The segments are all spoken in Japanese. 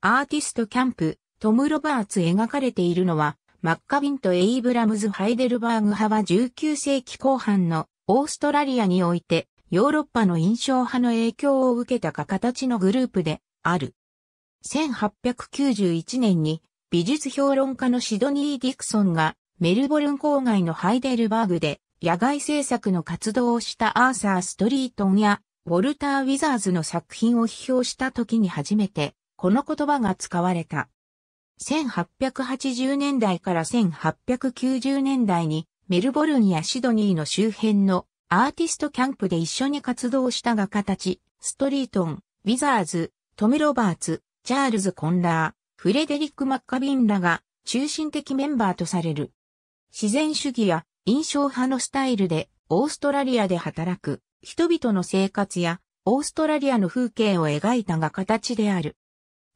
アーティストキャンプ、トム・ロバーツ描かれているのは、マッカビンとエイブラムズ・ハイデルバーグ派は19世紀後半のオーストラリアにおいて、ヨーロッパの印象派の影響を受けたか形のグループである。1891年に美術評論家のシドニー・ディクソンがメルボルン郊外のハイデルバーグで野外制作の活動をしたアーサー・ストリートンやウォルター・ウィザーズの作品を批評した時に初めてこの言葉が使われた。1880年代から1890年代にメルボルンやシドニーの周辺のアーティストキャンプで一緒に活動した画家たち、ストリートン、ウィザーズ、トム・ロバーツ、チャールズ・コンラー、フレデリック・マッカビンらが中心的メンバーとされる。自然主義や印象派のスタイルでオーストラリアで働く人々の生活やオーストラリアの風景を描いた画家たちである。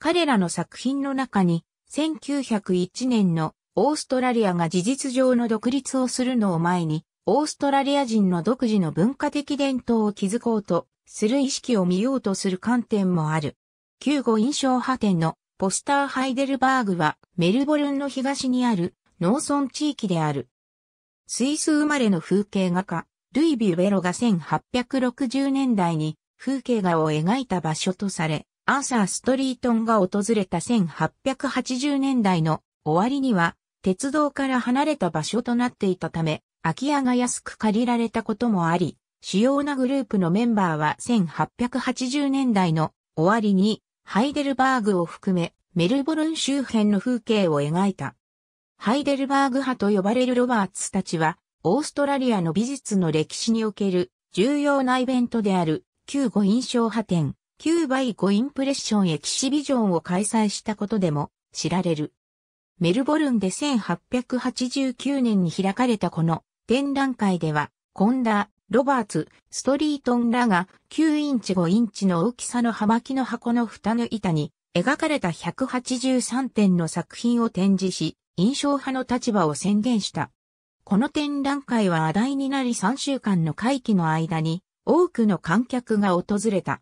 彼らの作品の中に、1901年のオーストラリアが事実上の独立をするのを前に、オーストラリア人の独自の文化的伝統を築こうとする意識を見ようとする観点もある。旧語印象派展のポスターハイデルバーグはメルボルンの東にある農村地域である。スイス生まれの風景画家、ルイ・ビュベロが1860年代に風景画を描いた場所とされ、アーサー・ストリートンが訪れた1880年代の終わりには、鉄道から離れた場所となっていたため、空き家が安く借りられたこともあり、主要なグループのメンバーは1880年代の終わりに、ハイデルバーグを含め、メルボルン周辺の風景を描いた。ハイデルバーグ派と呼ばれるロバーツたちは、オーストラリアの美術の歴史における重要なイベントである、旧語印象派展、9倍5インプレッションエキシビジョンを開催したことでも知られる。メルボルンで1889年に開かれたこの展覧会では、コンダ、ロバーツ、ストリートンらが9インチ5インチの大きさの葉巻の箱の蓋の板に描かれた183点の作品を展示し、印象派の立場を宣言した。この展覧会は話題になり3週間の会期の間に多くの観客が訪れた。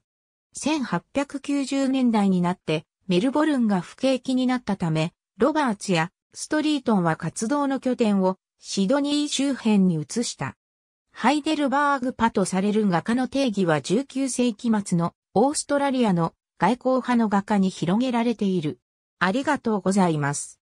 1890年代になってメルボルンが不景気になったため、ロバーツやストリートンは活動の拠点をシドニー周辺に移した。ハイデルバーグパとされる画家の定義は19世紀末のオーストラリアの外交派の画家に広げられている。ありがとうございます。